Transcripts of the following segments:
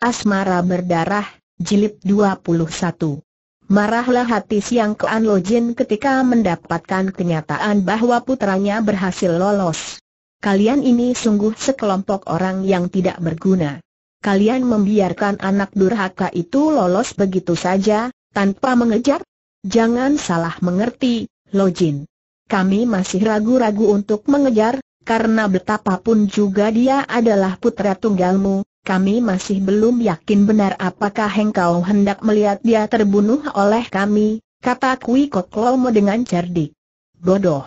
Asmara Berdarah, Jilid 21 Marahlah hati Siang Kean Lojin ketika mendapatkan kenyataan bahwa putranya berhasil lolos. Kalian ini sungguh sekelompok orang yang tidak berguna. Kalian membiarkan anak durhaka itu lolos begitu saja, tanpa mengejar? Jangan salah mengerti, Lojin. Kami masih ragu-ragu untuk mengejar, karena betapapun juga dia adalah putra tunggalmu, kami masih belum yakin benar apakah engkau hendak melihat dia terbunuh oleh kami, kata Kui Kok Lomo dengan cerdik. Bodoh.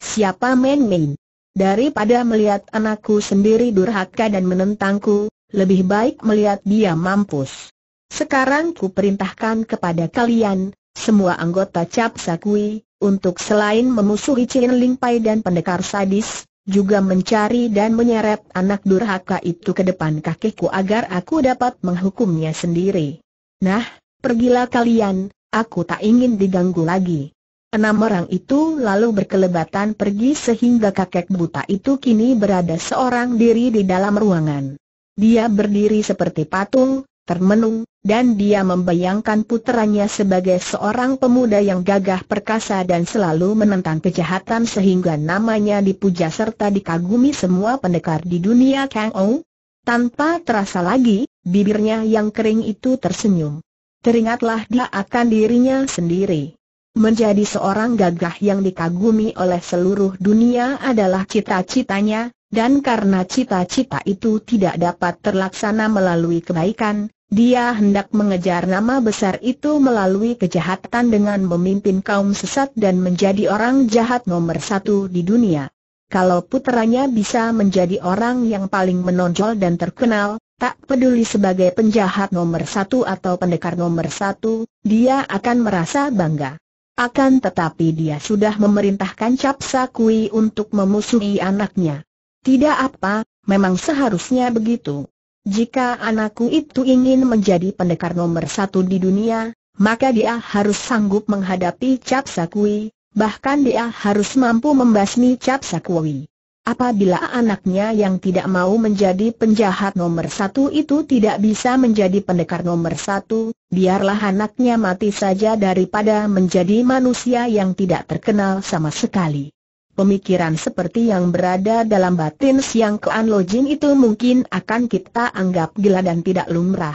Siapa main-main? Daripada melihat anakku sendiri durhaka dan menentangku, lebih baik melihat dia mampus. Sekarang ku perintahkan kepada kalian, semua anggota Cap Kui, untuk selain memusuhi Chin Ling Pai dan pendekar sadis, juga mencari dan menyeret anak durhaka itu ke depan kakiku agar aku dapat menghukumnya sendiri. Nah, pergilah kalian, aku tak ingin diganggu lagi. Enam orang itu lalu berkelebatan pergi sehingga kakek buta itu kini berada seorang diri di dalam ruangan. Dia berdiri seperti patung, termenung, dan dia membayangkan putranya sebagai seorang pemuda yang gagah perkasa dan selalu menentang kejahatan sehingga namanya dipuja serta dikagumi semua pendekar di dunia Kang Ou. Tanpa terasa lagi, bibirnya yang kering itu tersenyum. Teringatlah dia akan dirinya sendiri. Menjadi seorang gagah yang dikagumi oleh seluruh dunia adalah cita-citanya, dan karena cita-cita itu tidak dapat terlaksana melalui kebaikan, dia hendak mengejar nama besar itu melalui kejahatan dengan memimpin kaum sesat dan menjadi orang jahat nomor satu di dunia. Kalau putranya bisa menjadi orang yang paling menonjol dan terkenal, tak peduli sebagai penjahat nomor satu atau pendekar nomor satu, dia akan merasa bangga. Akan tetapi dia sudah memerintahkan Cap Sakui untuk memusuhi anaknya. Tidak apa, memang seharusnya begitu. Jika anakku itu ingin menjadi pendekar nomor satu di dunia, maka dia harus sanggup menghadapi Cap Sakui, bahkan dia harus mampu membasmi Cap Sakui. Apabila anaknya yang tidak mau menjadi penjahat nomor satu itu tidak bisa menjadi pendekar nomor satu, biarlah anaknya mati saja daripada menjadi manusia yang tidak terkenal sama sekali. Pemikiran seperti yang berada dalam batin Siang Kean Lojin itu mungkin akan kita anggap gila dan tidak lumrah.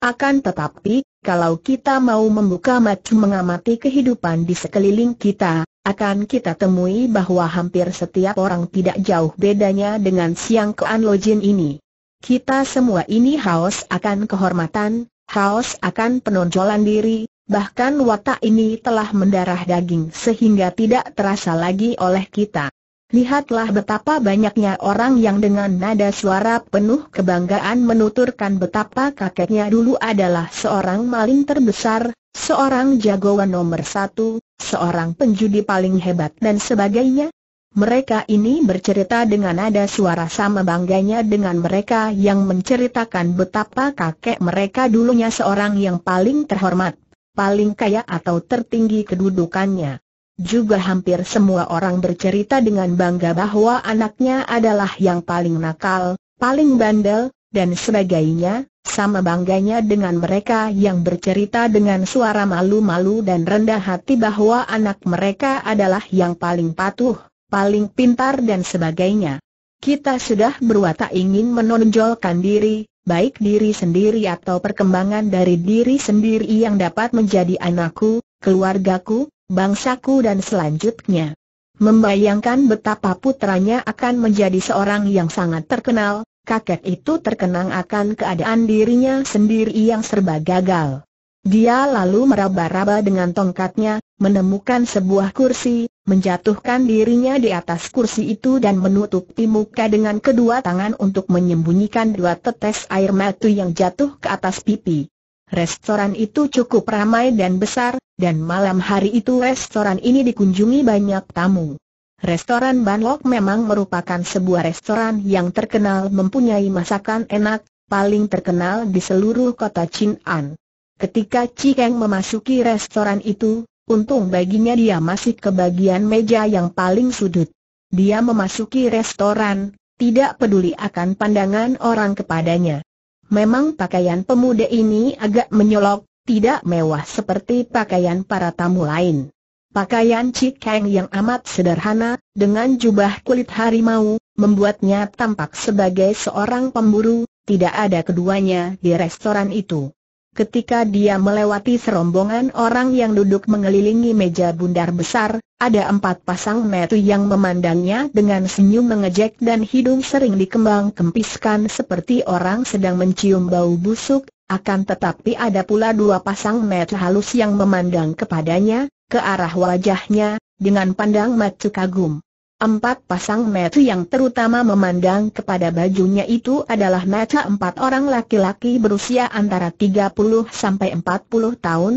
Akan tetapi, kalau kita mau membuka mata mengamati kehidupan di sekeliling kita, akan kita temui bahwa hampir setiap orang tidak jauh bedanya dengan Siang Kean Lojin ini. Kita semua ini haus akan kehormatan, haus akan penonjolan diri, bahkan watak ini telah mendarah daging sehingga tidak terasa lagi oleh kita. Lihatlah betapa banyaknya orang yang dengan nada suara penuh kebanggaan menuturkan betapa kakeknya dulu adalah seorang maling terbesar, seorang jagoan nomor satu, seorang penjudi paling hebat dan sebagainya. Mereka ini bercerita dengan nada suara sama bangganya dengan mereka yang menceritakan betapa kakek mereka dulunya seorang yang paling terhormat paling kaya atau tertinggi kedudukannya. Juga hampir semua orang bercerita dengan bangga bahwa anaknya adalah yang paling nakal, paling bandel, dan sebagainya, sama bangganya dengan mereka yang bercerita dengan suara malu-malu dan rendah hati bahwa anak mereka adalah yang paling patuh, paling pintar dan sebagainya. Kita sudah berwatak ingin menonjolkan diri, baik diri sendiri atau perkembangan dari diri sendiri yang dapat menjadi anakku, keluargaku, bangsaku dan selanjutnya. Membayangkan betapa putranya akan menjadi seorang yang sangat terkenal, kakek itu terkenang akan keadaan dirinya sendiri yang serba gagal. Dia lalu meraba-raba dengan tongkatnya, menemukan sebuah kursi, menjatuhkan dirinya di atas kursi itu dan menutupi muka dengan kedua tangan untuk menyembunyikan dua tetes air mata yang jatuh ke atas pipi. Restoran itu cukup ramai dan besar, dan malam hari itu restoran ini dikunjungi banyak tamu. Restoran Banlok memang merupakan sebuah restoran yang terkenal mempunyai masakan enak, paling terkenal di seluruh kota Chin'an. Ketika Cikeng memasuki restoran itu, Untung baginya dia masih ke bagian meja yang paling sudut. Dia memasuki restoran, tidak peduli akan pandangan orang kepadanya. Memang pakaian pemuda ini agak menyolok, tidak mewah seperti pakaian para tamu lain. Pakaian Cik yang amat sederhana, dengan jubah kulit harimau, membuatnya tampak sebagai seorang pemburu, tidak ada keduanya di restoran itu. Ketika dia melewati serombongan orang yang duduk mengelilingi meja bundar besar, ada empat pasang metu yang memandangnya dengan senyum mengejek dan hidung sering dikembang-kempiskan seperti orang sedang mencium bau busuk, akan tetapi ada pula dua pasang metu halus yang memandang kepadanya, ke arah wajahnya, dengan pandang mata kagum. Empat pasang mata yang terutama memandang kepada bajunya itu adalah mata empat orang laki-laki berusia antara 30 sampai 40 tahun.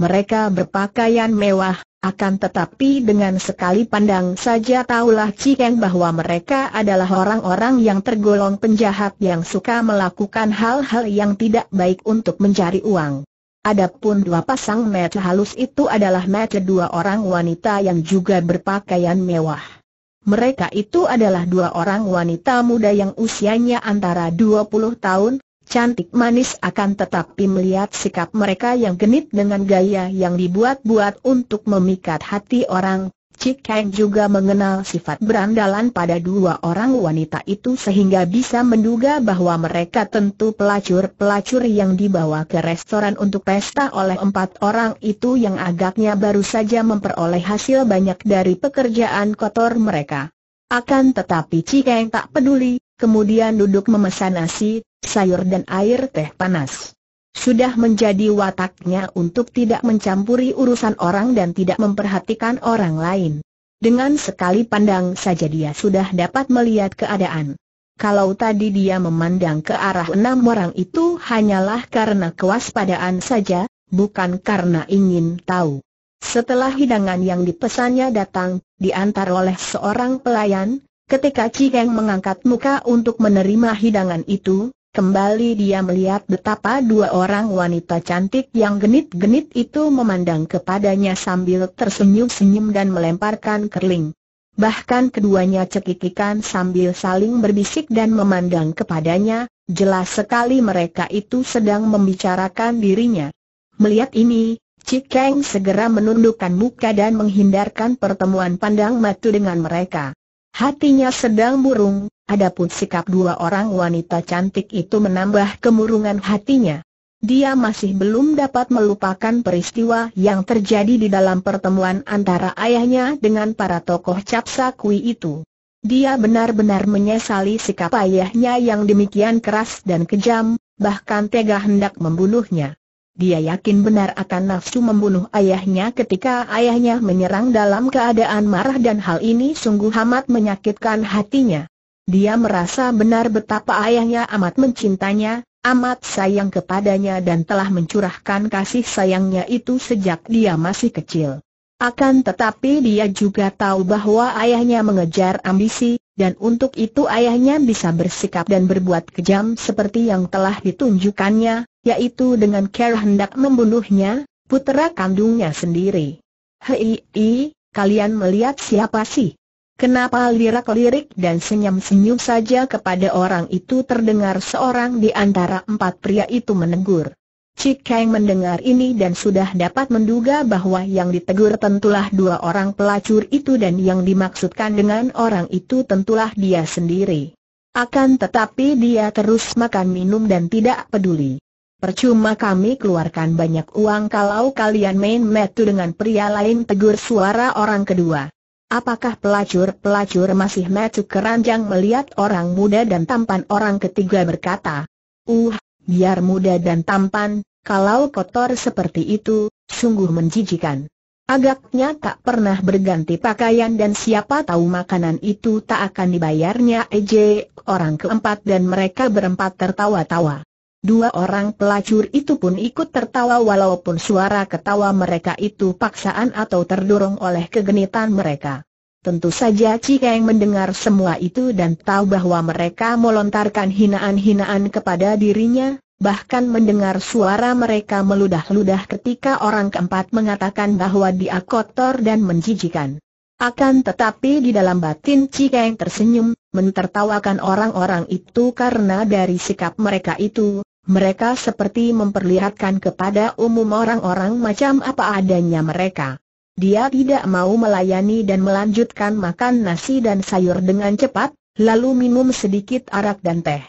Mereka berpakaian mewah, akan tetapi dengan sekali pandang saja taulah Cikeng bahwa mereka adalah orang-orang yang tergolong penjahat yang suka melakukan hal-hal yang tidak baik untuk mencari uang. Adapun dua pasang mata halus itu adalah mata dua orang wanita yang juga berpakaian mewah. Mereka itu adalah dua orang wanita muda yang usianya antara 20 tahun, cantik manis akan tetapi melihat sikap mereka yang genit dengan gaya yang dibuat-buat untuk memikat hati orang, Cik Kang juga mengenal sifat berandalan pada dua orang wanita itu sehingga bisa menduga bahwa mereka tentu pelacur-pelacur yang dibawa ke restoran untuk pesta oleh empat orang itu yang agaknya baru saja memperoleh hasil banyak dari pekerjaan kotor mereka. Akan tetapi Cik Kang tak peduli, kemudian duduk memesan nasi, sayur dan air teh panas. Sudah menjadi wataknya untuk tidak mencampuri urusan orang dan tidak memperhatikan orang lain. Dengan sekali pandang saja dia sudah dapat melihat keadaan. Kalau tadi dia memandang ke arah enam orang itu hanyalah karena kewaspadaan saja, bukan karena ingin tahu. Setelah hidangan yang dipesannya datang, diantar oleh seorang pelayan, ketika Cikeng mengangkat muka untuk menerima hidangan itu, Kembali dia melihat betapa dua orang wanita cantik yang genit-genit itu memandang kepadanya sambil tersenyum-senyum dan melemparkan kerling. Bahkan keduanya cekikikan sambil saling berbisik dan memandang kepadanya, jelas sekali mereka itu sedang membicarakan dirinya. Melihat ini, Cik segera menundukkan muka dan menghindarkan pertemuan pandang matu dengan mereka. Hatinya sedang burung, adapun sikap dua orang wanita cantik itu menambah kemurungan hatinya. Dia masih belum dapat melupakan peristiwa yang terjadi di dalam pertemuan antara ayahnya dengan para tokoh Capsa Kui itu. Dia benar-benar menyesali sikap ayahnya yang demikian keras dan kejam, bahkan tega hendak membunuhnya. Dia yakin benar akan nafsu membunuh ayahnya ketika ayahnya menyerang dalam keadaan marah dan hal ini sungguh amat menyakitkan hatinya. Dia merasa benar betapa ayahnya amat mencintanya, amat sayang kepadanya dan telah mencurahkan kasih sayangnya itu sejak dia masih kecil. Akan tetapi dia juga tahu bahwa ayahnya mengejar ambisi, dan untuk itu ayahnya bisa bersikap dan berbuat kejam seperti yang telah ditunjukkannya, yaitu dengan cara hendak membunuhnya, putera kandungnya sendiri. Hei, kalian melihat siapa sih? Kenapa lirak-lirik dan senyum-senyum saja kepada orang itu terdengar seorang di antara empat pria itu menegur. Cik Kang mendengar ini dan sudah dapat menduga bahwa yang ditegur tentulah dua orang pelacur itu dan yang dimaksudkan dengan orang itu tentulah dia sendiri. Akan tetapi dia terus makan minum dan tidak peduli. Percuma kami keluarkan banyak uang kalau kalian main metu dengan pria lain tegur suara orang kedua. Apakah pelacur-pelacur masih metu keranjang melihat orang muda dan tampan orang ketiga berkata, Uh, biar muda dan tampan, kalau kotor seperti itu, sungguh menjijikan. Agaknya tak pernah berganti pakaian dan siapa tahu makanan itu tak akan dibayarnya EJ, orang keempat dan mereka berempat tertawa-tawa. Dua orang pelacur itu pun ikut tertawa walaupun suara ketawa mereka itu paksaan atau terdorong oleh kegenitan mereka. Tentu saja yang mendengar semua itu dan tahu bahwa mereka melontarkan hinaan-hinaan kepada dirinya, bahkan mendengar suara mereka meludah-ludah ketika orang keempat mengatakan bahwa dia kotor dan menjijikan. Akan tetapi di dalam batin Cikeng tersenyum, mentertawakan orang-orang itu karena dari sikap mereka itu, mereka seperti memperlihatkan kepada umum orang-orang macam apa adanya mereka. Dia tidak mau melayani dan melanjutkan makan nasi dan sayur dengan cepat, lalu minum sedikit arak dan teh.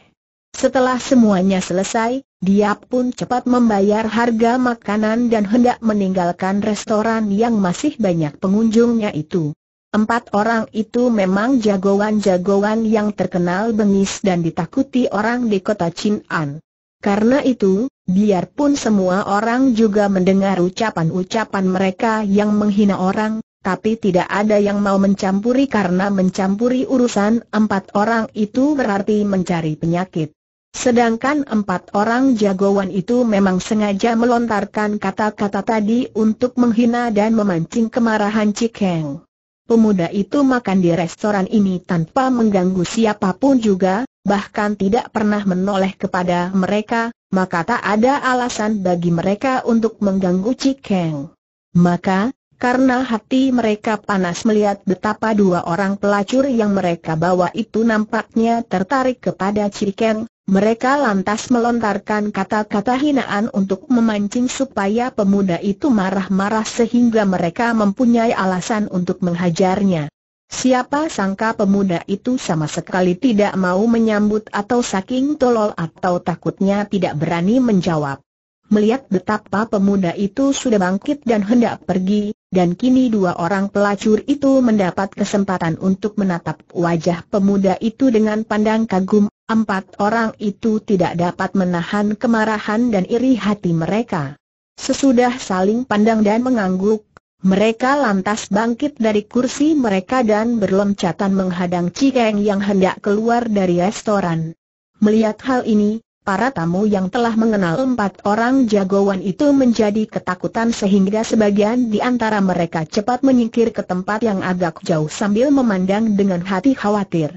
Setelah semuanya selesai, dia pun cepat membayar harga makanan dan hendak meninggalkan restoran yang masih banyak pengunjungnya itu. Empat orang itu memang jagoan-jagoan yang terkenal bengis dan ditakuti orang di kota Chin'an. Karena itu, biarpun semua orang juga mendengar ucapan-ucapan mereka yang menghina orang, tapi tidak ada yang mau mencampuri karena mencampuri urusan empat orang itu berarti mencari penyakit. Sedangkan empat orang jagoan itu memang sengaja melontarkan kata-kata tadi untuk menghina dan memancing kemarahan Cik Pemuda itu makan di restoran ini tanpa mengganggu siapapun juga, bahkan tidak pernah menoleh kepada mereka, maka tak ada alasan bagi mereka untuk mengganggu Cik Maka, karena hati mereka panas melihat betapa dua orang pelacur yang mereka bawa itu nampaknya tertarik kepada Cikeng, mereka lantas melontarkan kata-kata hinaan untuk memancing supaya pemuda itu marah-marah sehingga mereka mempunyai alasan untuk menghajarnya. Siapa sangka pemuda itu sama sekali tidak mau menyambut atau saking tolol atau takutnya tidak berani menjawab. Melihat betapa pemuda itu sudah bangkit dan hendak pergi, dan kini dua orang pelacur itu mendapat kesempatan untuk menatap wajah pemuda itu dengan pandang kagum Empat orang itu tidak dapat menahan kemarahan dan iri hati mereka. Sesudah saling pandang dan mengangguk, mereka lantas bangkit dari kursi mereka dan berloncatan menghadang Cikeng yang hendak keluar dari restoran. Melihat hal ini, para tamu yang telah mengenal empat orang jagoan itu menjadi ketakutan sehingga sebagian di antara mereka cepat menyingkir ke tempat yang agak jauh sambil memandang dengan hati khawatir.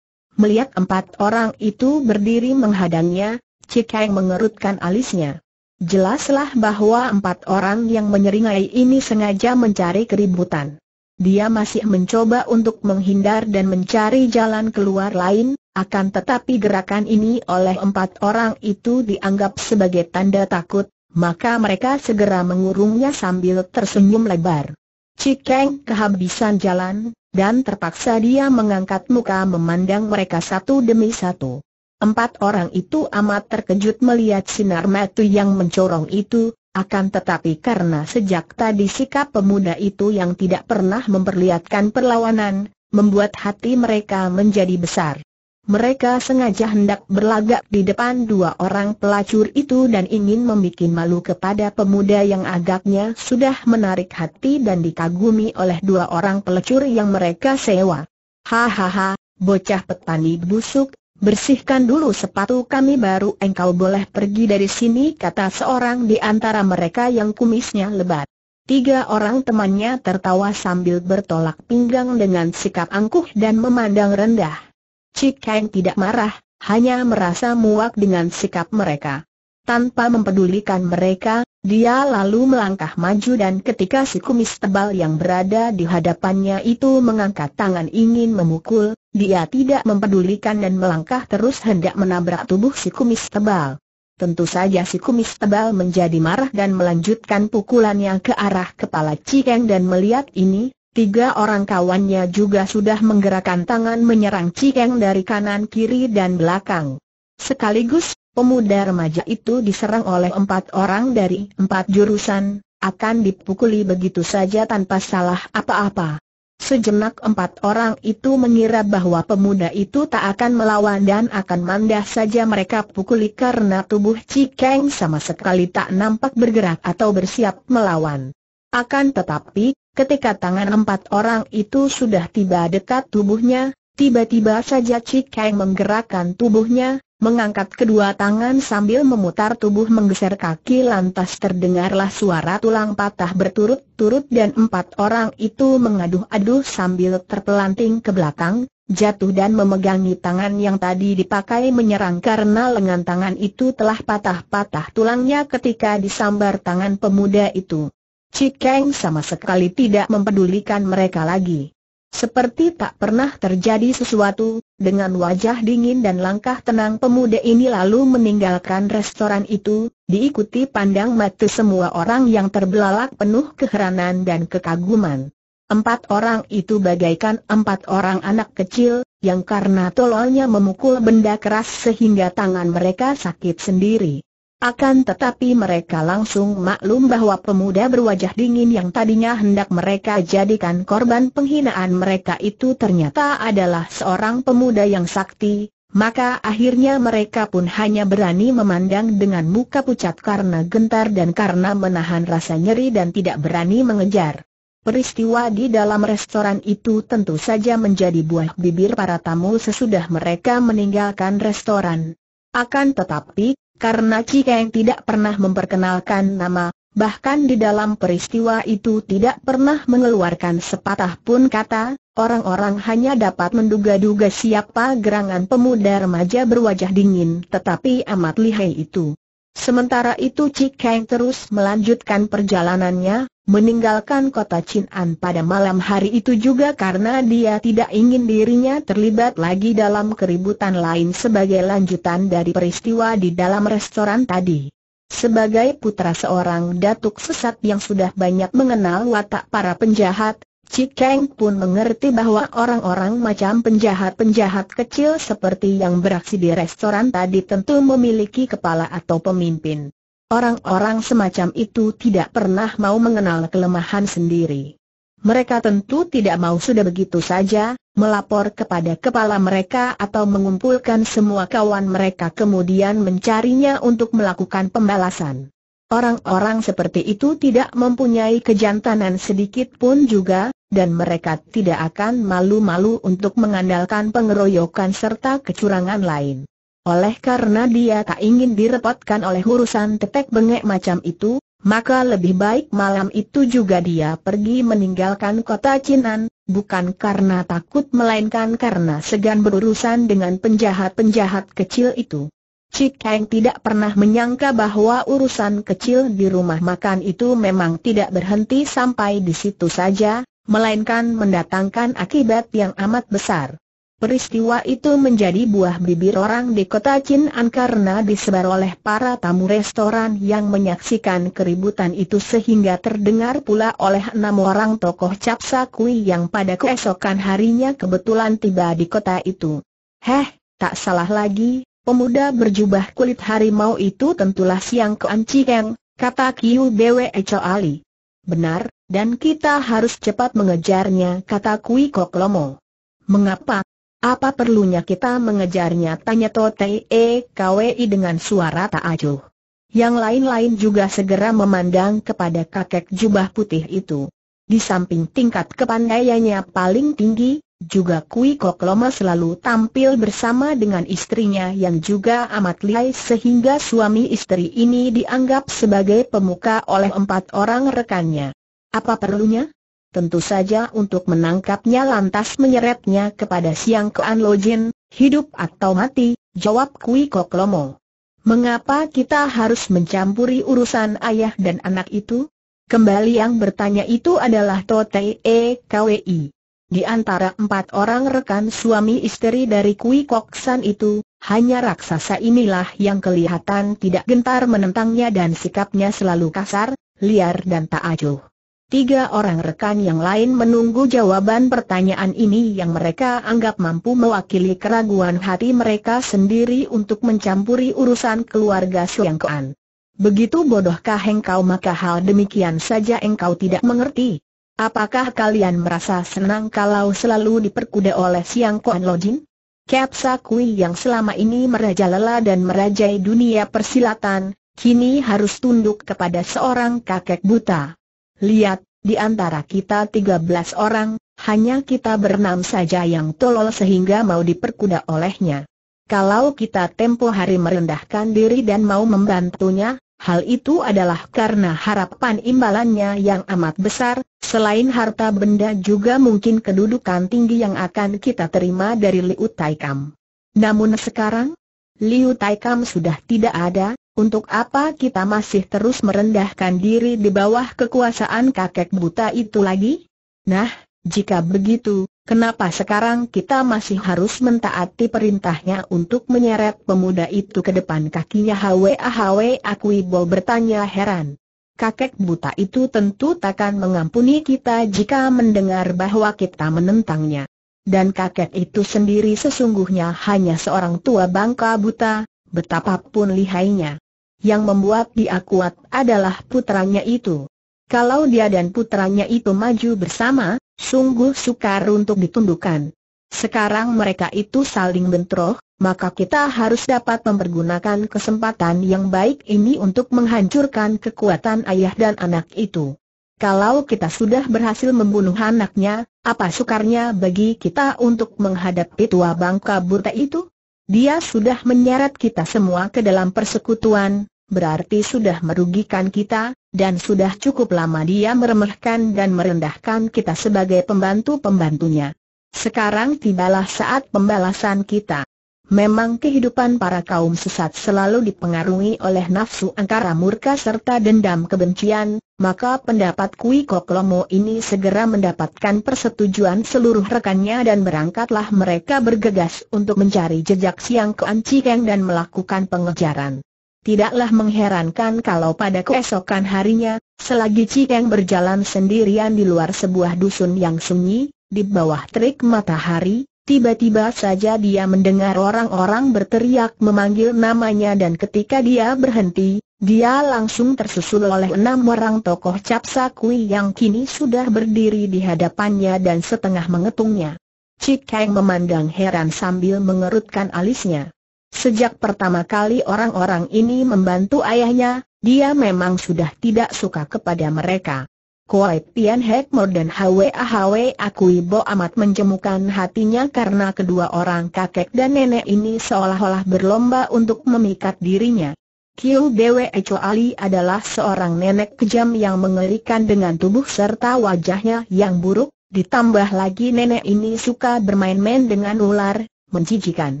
Melihat empat orang itu berdiri menghadangnya, Cikeng mengerutkan alisnya. Jelaslah bahwa empat orang yang menyeringai ini sengaja mencari keributan. Dia masih mencoba untuk menghindar dan mencari jalan keluar lain, akan tetapi gerakan ini oleh empat orang itu dianggap sebagai tanda takut, maka mereka segera mengurungnya sambil tersenyum lebar. Cikeng kehabisan jalan, dan terpaksa dia mengangkat muka memandang mereka satu demi satu. Empat orang itu amat terkejut melihat sinar mata yang mencorong itu, akan tetapi karena sejak tadi sikap pemuda itu yang tidak pernah memperlihatkan perlawanan, membuat hati mereka menjadi besar. Mereka sengaja hendak berlagak di depan dua orang pelacur itu dan ingin membuat malu kepada pemuda yang agaknya sudah menarik hati dan dikagumi oleh dua orang pelacur yang mereka sewa. Hahaha, bocah petani busuk, bersihkan dulu sepatu kami baru engkau boleh pergi dari sini kata seorang di antara mereka yang kumisnya lebat. Tiga orang temannya tertawa sambil bertolak pinggang dengan sikap angkuh dan memandang rendah. Cikeng tidak marah, hanya merasa muak dengan sikap mereka. Tanpa mempedulikan mereka, dia lalu melangkah maju dan ketika si kumis tebal yang berada di hadapannya itu mengangkat tangan ingin memukul, dia tidak mempedulikan dan melangkah terus hendak menabrak tubuh si kumis tebal. Tentu saja si kumis tebal menjadi marah dan melanjutkan pukulannya ke arah kepala Cikeng dan melihat ini, Tiga orang kawannya juga sudah menggerakkan tangan menyerang Cikeng dari kanan kiri dan belakang. Sekaligus, pemuda remaja itu diserang oleh empat orang dari empat jurusan, akan dipukuli begitu saja tanpa salah apa-apa. Sejenak empat orang itu mengira bahwa pemuda itu tak akan melawan dan akan mandah saja mereka pukuli karena tubuh Cikeng sama sekali tak nampak bergerak atau bersiap melawan. Akan tetapi, Ketika tangan empat orang itu sudah tiba dekat tubuhnya, tiba-tiba saja Cik Kang menggerakkan tubuhnya, mengangkat kedua tangan sambil memutar tubuh menggeser kaki lantas terdengarlah suara tulang patah berturut-turut dan empat orang itu mengaduh-aduh sambil terpelanting ke belakang, jatuh dan memegangi tangan yang tadi dipakai menyerang karena lengan tangan itu telah patah-patah tulangnya ketika disambar tangan pemuda itu. Cikeng sama sekali tidak mempedulikan mereka lagi. Seperti tak pernah terjadi sesuatu, dengan wajah dingin dan langkah tenang pemuda ini lalu meninggalkan restoran itu, diikuti pandang mata semua orang yang terbelalak penuh keheranan dan kekaguman. Empat orang itu bagaikan empat orang anak kecil, yang karena tololnya memukul benda keras sehingga tangan mereka sakit sendiri. Akan tetapi mereka langsung maklum bahwa pemuda berwajah dingin yang tadinya hendak mereka jadikan korban penghinaan mereka itu ternyata adalah seorang pemuda yang sakti, maka akhirnya mereka pun hanya berani memandang dengan muka pucat karena gentar dan karena menahan rasa nyeri dan tidak berani mengejar. Peristiwa di dalam restoran itu tentu saja menjadi buah bibir para tamu sesudah mereka meninggalkan restoran. Akan tetapi, karena Cikeng tidak pernah memperkenalkan nama, bahkan di dalam peristiwa itu tidak pernah mengeluarkan sepatah pun kata, orang-orang hanya dapat menduga-duga siapa gerangan pemuda remaja berwajah dingin tetapi amat lihai itu. Sementara itu Cikeng terus melanjutkan perjalanannya, Meninggalkan kota Chin'an pada malam hari itu juga karena dia tidak ingin dirinya terlibat lagi dalam keributan lain sebagai lanjutan dari peristiwa di dalam restoran tadi. Sebagai putra seorang datuk sesat yang sudah banyak mengenal watak para penjahat, Chikeng pun mengerti bahwa orang-orang macam penjahat-penjahat kecil seperti yang beraksi di restoran tadi tentu memiliki kepala atau pemimpin. Orang-orang semacam itu tidak pernah mau mengenal kelemahan sendiri. Mereka tentu tidak mau sudah begitu saja, melapor kepada kepala mereka atau mengumpulkan semua kawan mereka kemudian mencarinya untuk melakukan pembalasan. Orang-orang seperti itu tidak mempunyai kejantanan sedikit pun juga, dan mereka tidak akan malu-malu untuk mengandalkan pengeroyokan serta kecurangan lain. Oleh karena dia tak ingin direpotkan oleh urusan tetek bengek macam itu, maka lebih baik malam itu juga dia pergi meninggalkan kota Cinan, bukan karena takut melainkan karena segan berurusan dengan penjahat-penjahat kecil itu. Cik Heng tidak pernah menyangka bahwa urusan kecil di rumah makan itu memang tidak berhenti sampai di situ saja, melainkan mendatangkan akibat yang amat besar. Peristiwa itu menjadi buah bibir orang di kota Chin'an karena disebar oleh para tamu restoran yang menyaksikan keributan itu sehingga terdengar pula oleh enam orang tokoh Capsa Kui yang pada keesokan harinya kebetulan tiba di kota itu. Heh, tak salah lagi, pemuda berjubah kulit harimau itu tentulah siang ke Chikeng, kata Kiu Bwe Ali. Benar, dan kita harus cepat mengejarnya kata Kui Koklomo. Mengapa? Apa perlunya kita mengejarnya? Tanya Totei e Kwi dengan suara tak acuh. Yang lain-lain juga segera memandang kepada kakek jubah putih itu. Di samping tingkat kepandaiannya paling tinggi, juga Kui Kok Loma selalu tampil bersama dengan istrinya yang juga amat lihai sehingga suami istri ini dianggap sebagai pemuka oleh empat orang rekannya. Apa perlunya? tentu saja untuk menangkapnya lantas menyeretnya kepada Siang Kean Lojin, hidup atau mati, jawab Kui Kok Lomo. Mengapa kita harus mencampuri urusan ayah dan anak itu? Kembali yang bertanya itu adalah Tote E KWI. Di antara empat orang rekan suami istri dari Kui Kok San itu, hanya raksasa inilah yang kelihatan tidak gentar menentangnya dan sikapnya selalu kasar, liar dan tak acuh. Tiga orang rekan yang lain menunggu jawaban pertanyaan ini yang mereka anggap mampu mewakili keraguan hati mereka sendiri untuk mencampuri urusan keluarga Kuan. Begitu bodohkah engkau maka hal demikian saja engkau tidak mengerti? Apakah kalian merasa senang kalau selalu diperkuda oleh Siangkoan Lojin? Kepsa Kui yang selama ini merajalela dan merajai dunia persilatan, kini harus tunduk kepada seorang kakek buta. Lihat, di antara kita 13 orang, hanya kita berenam saja yang tolol sehingga mau diperkuda olehnya. Kalau kita tempo hari merendahkan diri dan mau membantunya, hal itu adalah karena harapan imbalannya yang amat besar, selain harta benda juga mungkin kedudukan tinggi yang akan kita terima dari Liu Taikam. Namun sekarang, Liu Taikam sudah tidak ada, untuk apa kita masih terus merendahkan diri di bawah kekuasaan kakek buta itu lagi? Nah, jika begitu, kenapa sekarang kita masih harus mentaati perintahnya untuk menyeret pemuda itu ke depan kakinya Hwa Hwa Akuibo bertanya heran. Kakek buta itu tentu takkan mengampuni kita jika mendengar bahwa kita menentangnya. Dan kakek itu sendiri sesungguhnya hanya seorang tua bangka buta, betapapun lihainya yang membuat dia kuat adalah putranya itu. Kalau dia dan putranya itu maju bersama, sungguh sukar untuk ditundukkan. Sekarang mereka itu saling bentroh, maka kita harus dapat mempergunakan kesempatan yang baik ini untuk menghancurkan kekuatan ayah dan anak itu. Kalau kita sudah berhasil membunuh anaknya, apa sukarnya bagi kita untuk menghadapi tua bangka burta itu? Dia sudah menyeret kita semua ke dalam persekutuan, berarti sudah merugikan kita, dan sudah cukup lama dia meremehkan dan merendahkan kita sebagai pembantu-pembantunya. Sekarang tibalah saat pembalasan kita. Memang kehidupan para kaum sesat selalu dipengaruhi oleh nafsu angkara murka serta dendam kebencian, maka pendapat Kui Kok ini segera mendapatkan persetujuan seluruh rekannya dan berangkatlah mereka bergegas untuk mencari jejak Siang Kuan Cikeng dan melakukan pengejaran. Tidaklah mengherankan kalau pada keesokan harinya, selagi Eng berjalan sendirian di luar sebuah dusun yang sunyi, di bawah terik matahari, tiba-tiba saja dia mendengar orang-orang berteriak memanggil namanya dan ketika dia berhenti, dia langsung tersusul oleh enam orang tokoh capsa kui yang kini sudah berdiri di hadapannya dan setengah mengetungnya. Cikeng memandang heran sambil mengerutkan alisnya. Sejak pertama kali orang-orang ini membantu ayahnya, dia memang sudah tidak suka kepada mereka. Kuai Pian Hek Mo dan Hwa Akuibo Akui Bo amat menjemukan hatinya karena kedua orang kakek dan nenek ini seolah-olah berlomba untuk memikat dirinya. Kiu Bwe Echo Ali adalah seorang nenek kejam yang mengerikan dengan tubuh serta wajahnya yang buruk, ditambah lagi nenek ini suka bermain-main dengan ular, menjijikan.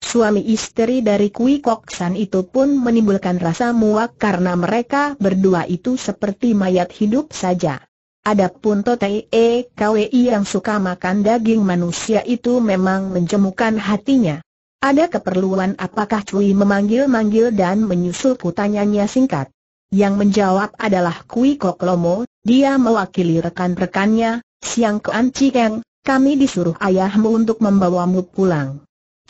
Suami istri dari Kui Kok San itu pun menimbulkan rasa muak karena mereka berdua itu seperti mayat hidup saja. Adapun Totei e KWI yang suka makan daging manusia itu memang menjemukan hatinya. Ada keperluan apakah Cui memanggil-manggil dan menyusul kutanyanya singkat. Yang menjawab adalah Kui Kok Lomo, dia mewakili rekan-rekannya, Siang Kuan Cikeng, kami disuruh ayahmu untuk membawamu pulang.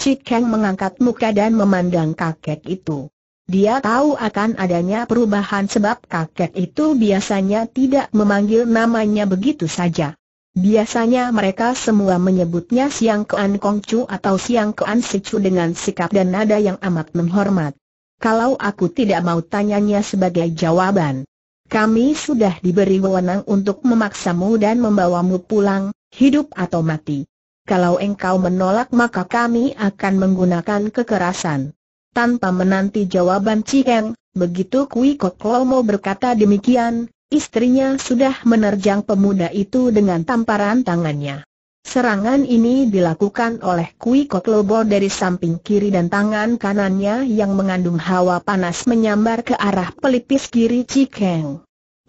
Chi Kang mengangkat muka dan memandang kakek itu. Dia tahu akan adanya perubahan sebab kakek itu biasanya tidak memanggil namanya begitu saja. Biasanya mereka semua menyebutnya Siang Kean Kong Chu atau Siang Kuan Chu dengan sikap dan nada yang amat menghormat. Kalau aku tidak mau tanyanya sebagai jawaban. Kami sudah diberi wewenang untuk memaksamu dan membawamu pulang, hidup atau mati. Kalau engkau menolak maka kami akan menggunakan kekerasan. Tanpa menanti jawaban Cikeng, begitu Kui Kok Lomo berkata demikian, istrinya sudah menerjang pemuda itu dengan tamparan tangannya. Serangan ini dilakukan oleh Kui Kok Lobo dari samping kiri dan tangan kanannya yang mengandung hawa panas menyambar ke arah pelipis kiri Cikeng.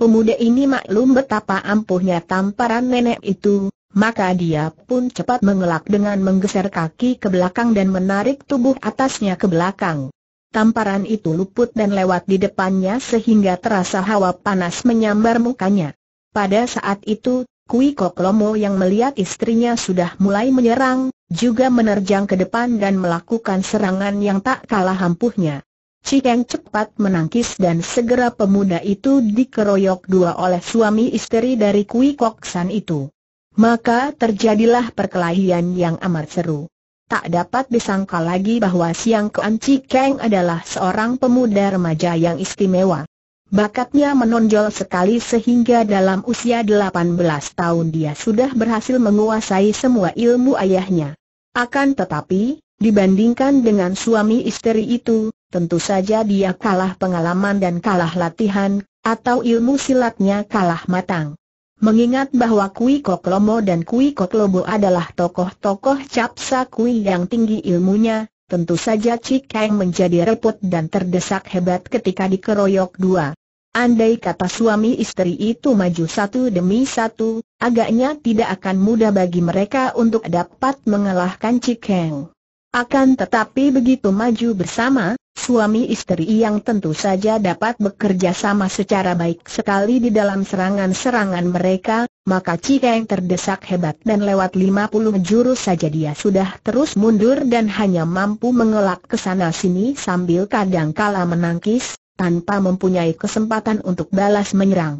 Pemuda ini maklum betapa ampuhnya tamparan nenek itu, maka dia pun cepat mengelak dengan menggeser kaki ke belakang dan menarik tubuh atasnya ke belakang. Tamparan itu luput dan lewat di depannya sehingga terasa hawa panas menyambar mukanya. Pada saat itu, Kui Kok Lomo yang melihat istrinya sudah mulai menyerang, juga menerjang ke depan dan melakukan serangan yang tak kalah ampuhnya. Cikeng cepat menangkis dan segera pemuda itu dikeroyok dua oleh suami istri dari Kui Kok San itu. Maka terjadilah perkelahian yang amat seru. Tak dapat disangka lagi bahwa Siang Kuan Chi adalah seorang pemuda remaja yang istimewa. Bakatnya menonjol sekali sehingga dalam usia 18 tahun dia sudah berhasil menguasai semua ilmu ayahnya. Akan tetapi, dibandingkan dengan suami istri itu, tentu saja dia kalah pengalaman dan kalah latihan, atau ilmu silatnya kalah matang. Mengingat bahwa Kui Kok Lomo dan Kui Kok Lobo adalah tokoh-tokoh capsa Kui yang tinggi ilmunya, tentu saja Cik Kang menjadi repot dan terdesak hebat ketika dikeroyok dua. Andai kata suami istri itu maju satu demi satu, agaknya tidak akan mudah bagi mereka untuk dapat mengalahkan Cikeng. Akan tetapi begitu maju bersama, suami istri yang tentu saja dapat bekerja sama secara baik sekali di dalam serangan-serangan mereka, maka yang terdesak hebat dan lewat 50 jurus saja dia sudah terus mundur dan hanya mampu mengelak ke sana sini sambil kadang kala menangkis, tanpa mempunyai kesempatan untuk balas menyerang.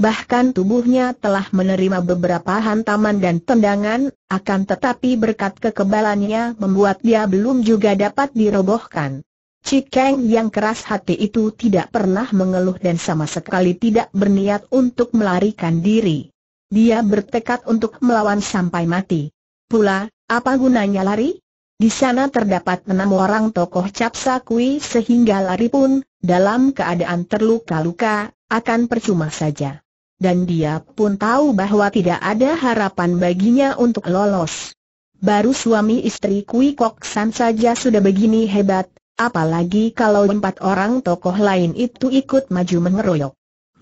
Bahkan tubuhnya telah menerima beberapa hantaman dan tendangan, akan tetapi berkat kekebalannya membuat dia belum juga dapat dirobohkan. Cikeng yang keras hati itu tidak pernah mengeluh dan sama sekali tidak berniat untuk melarikan diri. Dia bertekad untuk melawan sampai mati. Pula, apa gunanya lari? Di sana terdapat enam orang tokoh capsa kui sehingga lari pun, dalam keadaan terluka-luka, akan percuma saja. Dan dia pun tahu bahwa tidak ada harapan baginya untuk lolos. Baru suami istri Kui Kok San saja sudah begini hebat, Apalagi kalau empat orang tokoh lain itu ikut maju mengeroyok.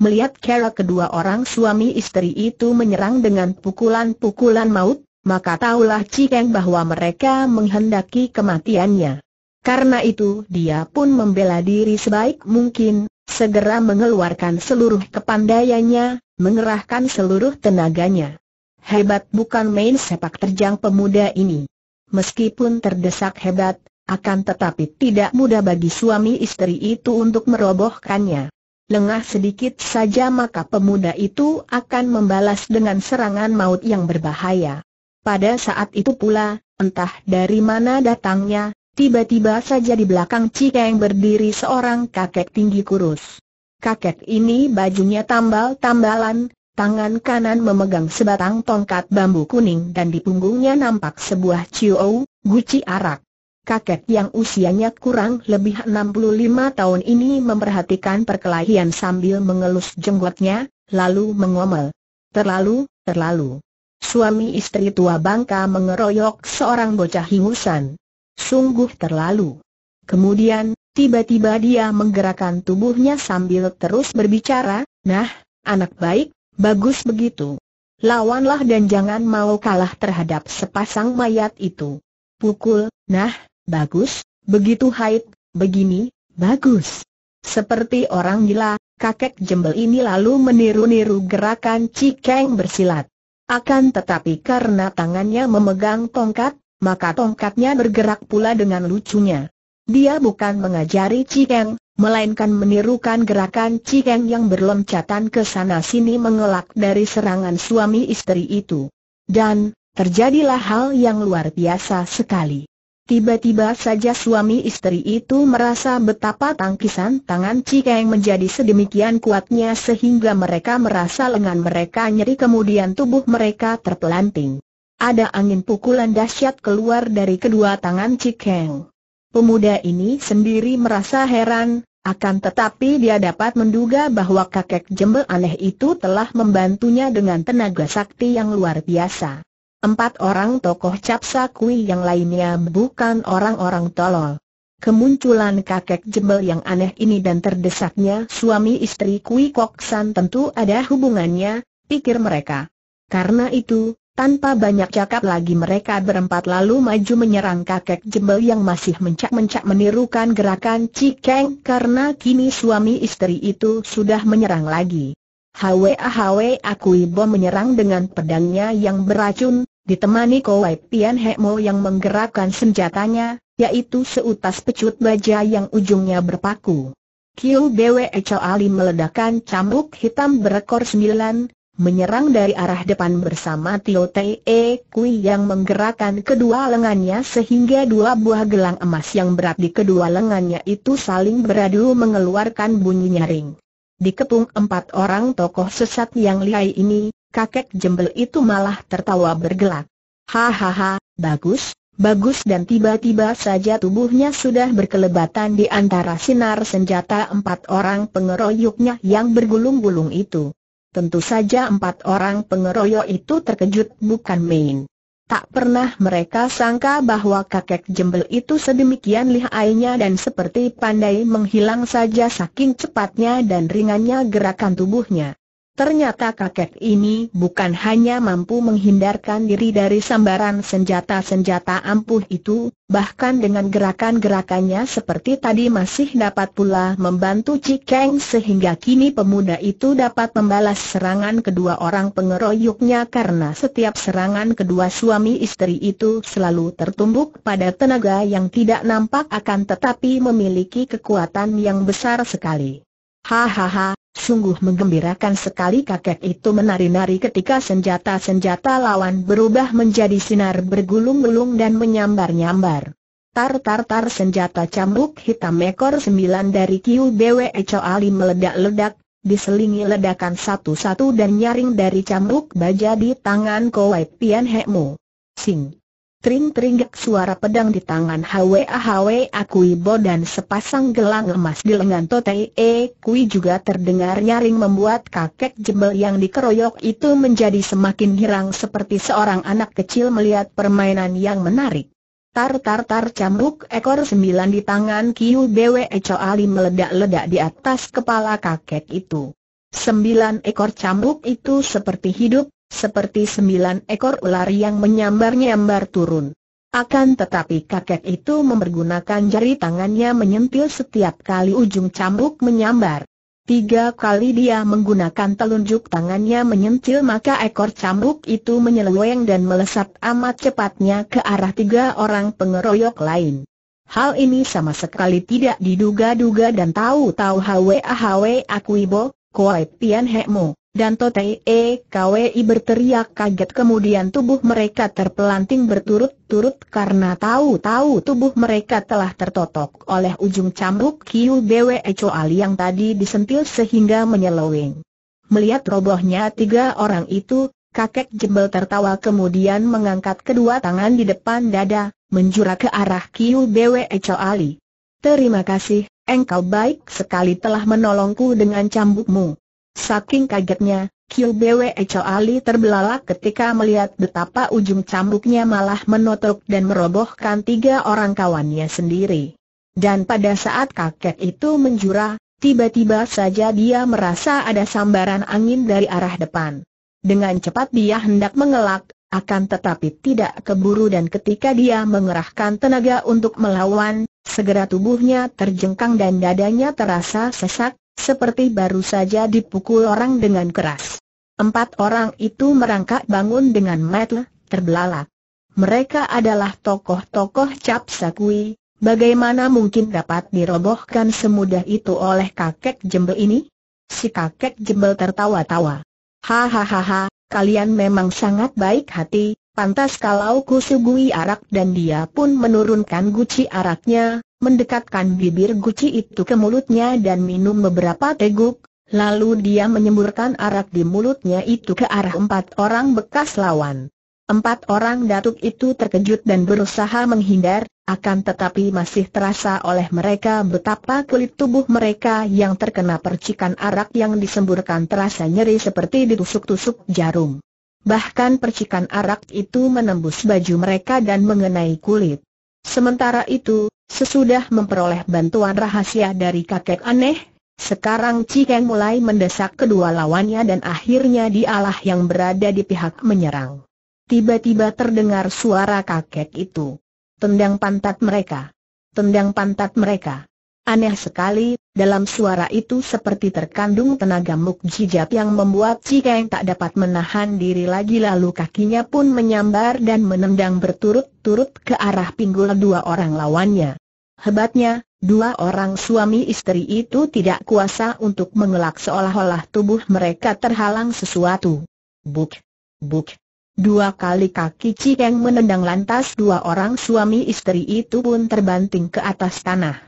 Melihat cara kedua orang suami istri itu menyerang dengan pukulan-pukulan maut, maka tahulah Cikeng bahwa mereka menghendaki kematiannya. Karena itu dia pun membela diri sebaik mungkin, segera mengeluarkan seluruh kepandaiannya, mengerahkan seluruh tenaganya. Hebat bukan main sepak terjang pemuda ini. Meskipun terdesak hebat, akan tetapi tidak mudah bagi suami istri itu untuk merobohkannya. Lengah sedikit saja maka pemuda itu akan membalas dengan serangan maut yang berbahaya. Pada saat itu pula, entah dari mana datangnya, tiba-tiba saja di belakang Cikeng berdiri seorang kakek tinggi kurus. Kakek ini bajunya tambal-tambalan, tangan kanan memegang sebatang tongkat bambu kuning dan di punggungnya nampak sebuah ciu guci arak kakek yang usianya kurang lebih 65 tahun ini memperhatikan perkelahian sambil mengelus jenggotnya, lalu mengomel. Terlalu, terlalu. Suami istri tua bangka mengeroyok seorang bocah hingusan. Sungguh terlalu. Kemudian, tiba-tiba dia menggerakkan tubuhnya sambil terus berbicara, nah, anak baik, bagus begitu. Lawanlah dan jangan mau kalah terhadap sepasang mayat itu. Pukul, nah, Bagus, begitu haid, begini, bagus. Seperti orang gila, kakek jembel ini lalu meniru-niru gerakan Cikeng bersilat. Akan tetapi karena tangannya memegang tongkat, maka tongkatnya bergerak pula dengan lucunya. Dia bukan mengajari Cikeng, melainkan menirukan gerakan Cikeng yang berloncatan ke sana-sini mengelak dari serangan suami istri itu. Dan, terjadilah hal yang luar biasa sekali. Tiba-tiba saja suami istri itu merasa betapa tangkisan tangan yang menjadi sedemikian kuatnya sehingga mereka merasa lengan mereka nyeri kemudian tubuh mereka terpelanting. Ada angin pukulan dahsyat keluar dari kedua tangan Cikeng. Pemuda ini sendiri merasa heran, akan tetapi dia dapat menduga bahwa kakek jembel aneh itu telah membantunya dengan tenaga sakti yang luar biasa. Empat orang tokoh Capsa Kui yang lainnya bukan orang-orang tolol. Kemunculan kakek jembel yang aneh ini dan terdesaknya suami istri Kui Kok San tentu ada hubungannya, pikir mereka. Karena itu, tanpa banyak cakap lagi mereka berempat lalu maju menyerang kakek jembel yang masih mencak-mencak menirukan gerakan Cikeng karena kini suami istri itu sudah menyerang lagi. Hwa-hwa aku menyerang dengan pedangnya yang beracun, ditemani Kowai Pian Hekmo yang menggerakkan senjatanya, yaitu seutas pecut baja yang ujungnya berpaku. Kiu Bwe Echo Ali meledakkan cambuk hitam berekor sembilan, menyerang dari arah depan bersama Tio Te e Kui yang menggerakkan kedua lengannya sehingga dua buah gelang emas yang berat di kedua lengannya itu saling beradu mengeluarkan bunyi nyaring dikepung empat orang tokoh sesat yang lihai ini, kakek jembel itu malah tertawa bergelak. Hahaha, bagus, bagus dan tiba-tiba saja tubuhnya sudah berkelebatan di antara sinar senjata empat orang pengeroyoknya yang bergulung-gulung itu. Tentu saja empat orang pengeroyok itu terkejut bukan main. Tak pernah mereka sangka bahwa kakek jembel itu sedemikian lihainya dan seperti pandai menghilang saja saking cepatnya dan ringannya gerakan tubuhnya. Ternyata kakek ini bukan hanya mampu menghindarkan diri dari sambaran senjata-senjata ampuh itu, bahkan dengan gerakan-gerakannya seperti tadi masih dapat pula membantu Cikeng sehingga kini pemuda itu dapat membalas serangan kedua orang pengeroyoknya karena setiap serangan kedua suami istri itu selalu tertumbuk pada tenaga yang tidak nampak akan tetapi memiliki kekuatan yang besar sekali. Hahaha, Sungguh menggembirakan sekali kakek itu menari-nari ketika senjata-senjata lawan berubah menjadi sinar bergulung-gulung dan menyambar-nyambar. Tar-tar-tar senjata cambuk hitam ekor sembilan dari Kiu Bwe Choali meledak-ledak, diselingi ledakan satu-satu dan nyaring dari cambuk baja di tangan Kowai Pian Mo. Sing! Tring-tringgak suara pedang di tangan Hwa Hwa Bo dan sepasang gelang emas di lengan Totei e Kui juga terdengar nyaring membuat kakek jembel yang dikeroyok itu menjadi semakin girang seperti seorang anak kecil melihat permainan yang menarik. Tar-tar-tar cambuk ekor sembilan di tangan Kiu Bwe Ali meledak-ledak di atas kepala kakek itu. Sembilan ekor cambuk itu seperti hidup, seperti sembilan ekor ular yang menyambar-nyambar turun. Akan tetapi kakek itu mempergunakan jari tangannya menyentil setiap kali ujung cambuk menyambar. Tiga kali dia menggunakan telunjuk tangannya menyentil maka ekor cambuk itu menyeleweng dan melesat amat cepatnya ke arah tiga orang pengeroyok lain. Hal ini sama sekali tidak diduga-duga dan tahu-tahu Hwa Hwa Akuibo, Kuai Pian Hekmo, dan Totei e KWI berteriak kaget kemudian tubuh mereka terpelanting berturut-turut karena tahu-tahu tubuh mereka telah tertotok oleh ujung cambuk Kiu Bwe Choali yang tadi disentil sehingga menyeleweng. Melihat robohnya tiga orang itu, kakek jembel tertawa kemudian mengangkat kedua tangan di depan dada, menjura ke arah Kiu Bwe Choali. Terima kasih, engkau baik sekali telah menolongku dengan cambukmu. Saking kagetnya, Kiu Bwe Echo Ali terbelalak ketika melihat betapa ujung cambuknya malah menotok dan merobohkan tiga orang kawannya sendiri. Dan pada saat kakek itu menjura, tiba-tiba saja dia merasa ada sambaran angin dari arah depan. Dengan cepat dia hendak mengelak, akan tetapi tidak keburu dan ketika dia mengerahkan tenaga untuk melawan, segera tubuhnya terjengkang dan dadanya terasa sesak, seperti baru saja dipukul orang dengan keras. Empat orang itu merangkak bangun dengan metel, terbelalak. Mereka adalah tokoh-tokoh cap sakui, bagaimana mungkin dapat dirobohkan semudah itu oleh kakek jembel ini? Si kakek jembel tertawa-tawa. Hahaha, kalian memang sangat baik hati, Pantas kalau kusugui arak dan dia pun menurunkan guci araknya, mendekatkan bibir guci itu ke mulutnya dan minum beberapa teguk, lalu dia menyemburkan arak di mulutnya itu ke arah empat orang bekas lawan. Empat orang datuk itu terkejut dan berusaha menghindar, akan tetapi masih terasa oleh mereka betapa kulit tubuh mereka yang terkena percikan arak yang disemburkan terasa nyeri seperti ditusuk-tusuk jarum. Bahkan percikan arak itu menembus baju mereka dan mengenai kulit. Sementara itu, sesudah memperoleh bantuan rahasia dari kakek aneh, sekarang Cikeng mulai mendesak kedua lawannya dan akhirnya dialah yang berada di pihak menyerang. Tiba-tiba terdengar suara kakek itu. Tendang pantat mereka. Tendang pantat mereka. Aneh sekali, dalam suara itu seperti terkandung tenaga mukjizat yang membuat cikeng Kang tak dapat menahan diri lagi lalu kakinya pun menyambar dan menendang berturut-turut ke arah pinggul dua orang lawannya. Hebatnya, dua orang suami istri itu tidak kuasa untuk mengelak seolah-olah tubuh mereka terhalang sesuatu. Buk! Buk! Dua kali kaki Cikeng menendang lantas dua orang suami istri itu pun terbanting ke atas tanah.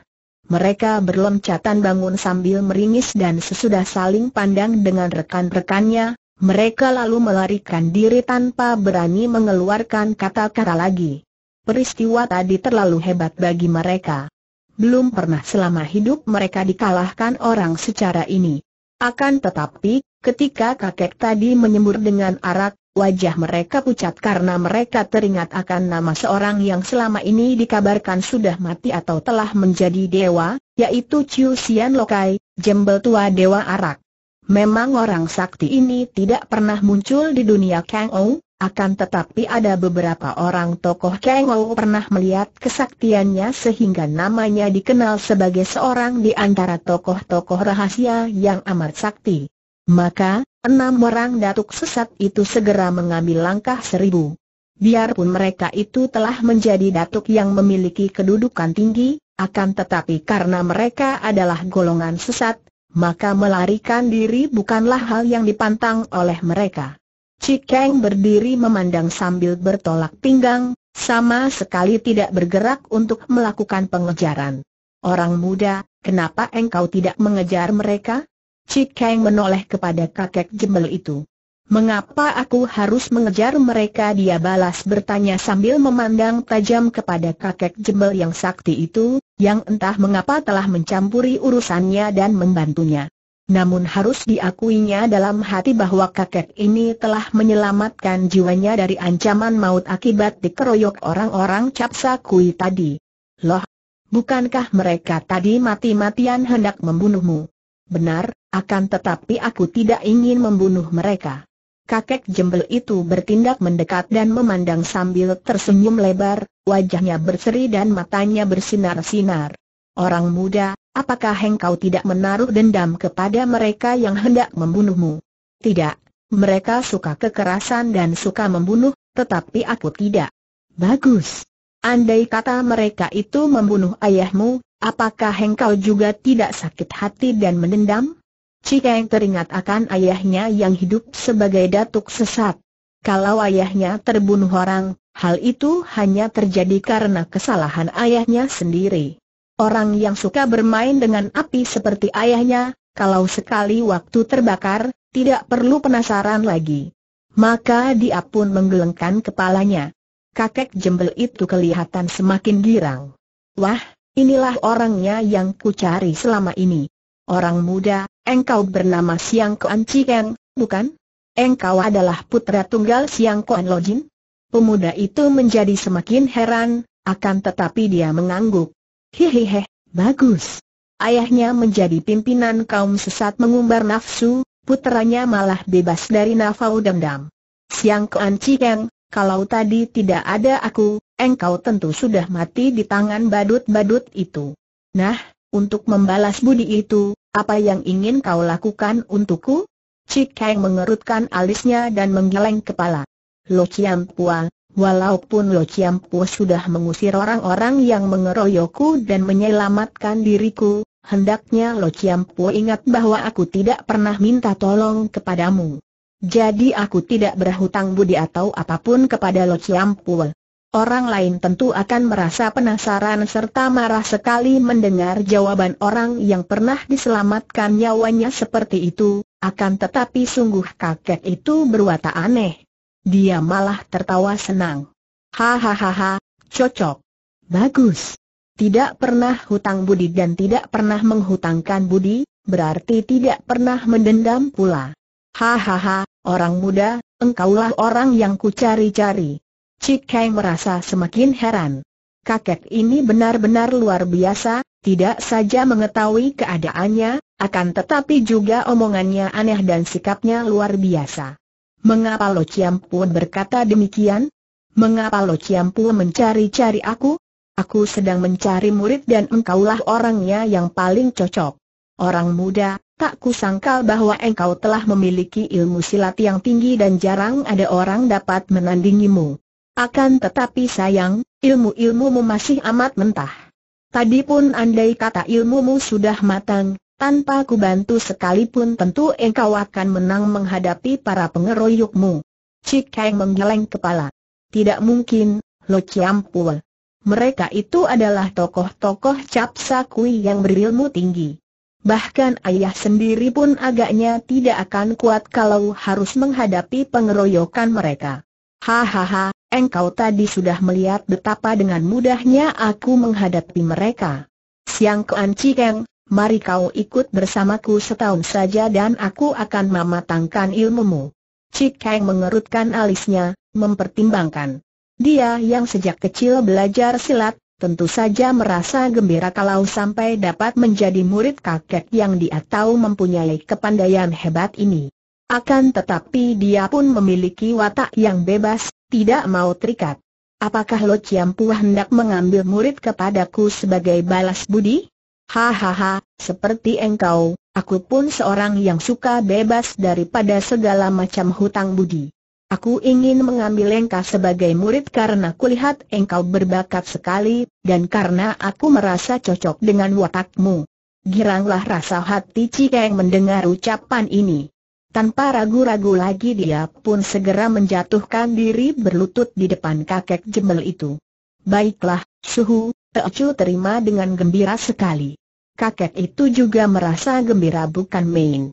Mereka berloncatan bangun sambil meringis dan sesudah saling pandang dengan rekan-rekannya, mereka lalu melarikan diri tanpa berani mengeluarkan kata-kata lagi. Peristiwa tadi terlalu hebat bagi mereka. Belum pernah selama hidup mereka dikalahkan orang secara ini. Akan tetapi, ketika kakek tadi menyembur dengan arak, Wajah mereka pucat karena mereka teringat akan nama seorang yang selama ini dikabarkan sudah mati atau telah menjadi dewa, yaitu Chiu Xian Lokai, jembel tua dewa arak. Memang orang sakti ini tidak pernah muncul di dunia Kang Ou, akan tetapi ada beberapa orang tokoh Kang Ou pernah melihat kesaktiannya sehingga namanya dikenal sebagai seorang di antara tokoh-tokoh rahasia yang amat sakti. Maka, Enam orang datuk sesat itu segera mengambil langkah seribu. Biarpun mereka itu telah menjadi datuk yang memiliki kedudukan tinggi, akan tetapi karena mereka adalah golongan sesat, maka melarikan diri bukanlah hal yang dipantang oleh mereka. Cikeng berdiri memandang sambil bertolak pinggang, sama sekali tidak bergerak untuk melakukan pengejaran. Orang muda, kenapa engkau tidak mengejar mereka? Cik Kang menoleh kepada kakek jembel itu. Mengapa aku harus mengejar mereka dia balas bertanya sambil memandang tajam kepada kakek jembel yang sakti itu, yang entah mengapa telah mencampuri urusannya dan membantunya. Namun harus diakuinya dalam hati bahwa kakek ini telah menyelamatkan jiwanya dari ancaman maut akibat dikeroyok orang-orang capsa kui tadi. Loh, bukankah mereka tadi mati-matian hendak membunuhmu? Benar, akan tetapi aku tidak ingin membunuh mereka. Kakek jembel itu bertindak mendekat dan memandang sambil tersenyum lebar, wajahnya berseri dan matanya bersinar-sinar. Orang muda, apakah engkau tidak menaruh dendam kepada mereka yang hendak membunuhmu? Tidak, mereka suka kekerasan dan suka membunuh, tetapi aku tidak. Bagus. Andai kata mereka itu membunuh ayahmu, apakah engkau juga tidak sakit hati dan mendendam? Cikeng teringat akan ayahnya yang hidup sebagai datuk sesat. Kalau ayahnya terbunuh orang, hal itu hanya terjadi karena kesalahan ayahnya sendiri. Orang yang suka bermain dengan api seperti ayahnya, kalau sekali waktu terbakar, tidak perlu penasaran lagi. Maka dia pun menggelengkan kepalanya kakek jembel itu kelihatan semakin girang. Wah, inilah orangnya yang ku cari selama ini. Orang muda, engkau bernama Siang Kuan Cikeng, bukan? Engkau adalah putra tunggal Siang Kuan Lojin? Pemuda itu menjadi semakin heran, akan tetapi dia mengangguk. Hehehe, bagus. Ayahnya menjadi pimpinan kaum sesat mengumbar nafsu, putranya malah bebas dari nafau dendam. Siang Kuan Cikeng, kalau tadi tidak ada aku, engkau tentu sudah mati di tangan badut-badut itu. Nah, untuk membalas budi itu, apa yang ingin kau lakukan untukku? Cik Kang mengerutkan alisnya dan menggeleng kepala. Lo Chiam Pua, walaupun Lo Chiam Pua sudah mengusir orang-orang yang mengeroyokku dan menyelamatkan diriku, hendaknya Lo Chiam Pua ingat bahwa aku tidak pernah minta tolong kepadamu. Jadi aku tidak berhutang budi atau apapun kepada Lo Chiam Orang lain tentu akan merasa penasaran serta marah sekali mendengar jawaban orang yang pernah diselamatkan nyawanya seperti itu, akan tetapi sungguh kakek itu berwatak aneh. Dia malah tertawa senang. Hahaha, cocok. Bagus. Tidak pernah hutang budi dan tidak pernah menghutangkan budi, berarti tidak pernah mendendam pula. Hahaha, Orang muda, engkaulah orang yang ku cari Cik Kai merasa semakin heran. Kakek ini benar-benar luar biasa, tidak saja mengetahui keadaannya, akan tetapi juga omongannya aneh dan sikapnya luar biasa. Mengapa Lo Ciampu berkata demikian? Mengapa Lo Ciampu mencari-cari aku? Aku sedang mencari murid dan engkaulah orangnya yang paling cocok. Orang muda, Tak kusangkal bahwa engkau telah memiliki ilmu silat yang tinggi dan jarang ada orang dapat menandingimu. Akan tetapi sayang, ilmu-ilmumu masih amat mentah. Tadi pun andai kata ilmumu sudah matang, tanpa ku bantu sekalipun tentu engkau akan menang menghadapi para pengeroyokmu. Cik Kang menggeleng kepala. Tidak mungkin, Lo Chiam Pua. Mereka itu adalah tokoh-tokoh capsa kui yang berilmu tinggi. Bahkan ayah sendiri pun agaknya tidak akan kuat kalau harus menghadapi pengeroyokan mereka. Hahaha, engkau tadi sudah melihat betapa dengan mudahnya aku menghadapi mereka. Siang Kuan Cikeng, mari kau ikut bersamaku setahun saja dan aku akan mematangkan ilmumu. Cikeng mengerutkan alisnya, mempertimbangkan. Dia yang sejak kecil belajar silat, tentu saja merasa gembira kalau sampai dapat menjadi murid kakek yang dia tahu mempunyai kepandaian hebat ini. Akan tetapi dia pun memiliki watak yang bebas, tidak mau terikat. Apakah Lo Chiampu hendak mengambil murid kepadaku sebagai balas budi? Hahaha, seperti engkau, aku pun seorang yang suka bebas daripada segala macam hutang budi. Aku ingin mengambil engkau sebagai murid karena kulihat engkau berbakat sekali, dan karena aku merasa cocok dengan watakmu. Giranglah rasa hati Cikeng mendengar ucapan ini. Tanpa ragu-ragu lagi dia pun segera menjatuhkan diri berlutut di depan kakek jemel itu. Baiklah, suhu, Teocu terima dengan gembira sekali. Kakek itu juga merasa gembira bukan main.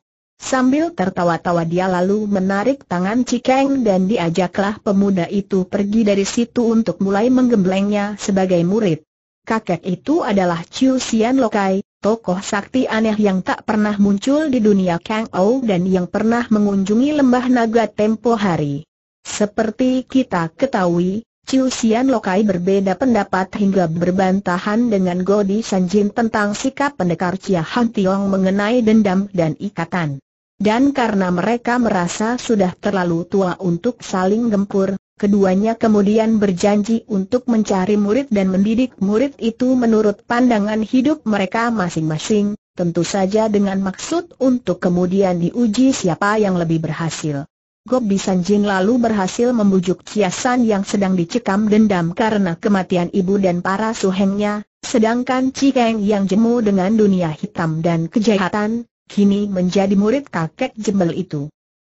Sambil tertawa-tawa dia lalu menarik tangan Cikeng dan diajaklah pemuda itu pergi dari situ untuk mulai menggemblengnya sebagai murid. Kakek itu adalah Chiu Xian Lokai, tokoh sakti aneh yang tak pernah muncul di dunia Kang Ou dan yang pernah mengunjungi lembah naga tempo hari. Seperti kita ketahui, Chiu Xian Lokai berbeda pendapat hingga berbantahan dengan Godi Sanjin tentang sikap pendekar Chia Han Tiong mengenai dendam dan ikatan. Dan karena mereka merasa sudah terlalu tua untuk saling gempur, keduanya kemudian berjanji untuk mencari murid dan mendidik murid itu menurut pandangan hidup mereka masing-masing, tentu saja dengan maksud untuk kemudian diuji siapa yang lebih berhasil. Gobi Sanjin lalu berhasil membujuk Ciasan yang sedang dicekam dendam karena kematian ibu dan para suhengnya, sedangkan Cikeng yang jemu dengan dunia hitam dan kejahatan, kini menjadi murid kakek jembel itu.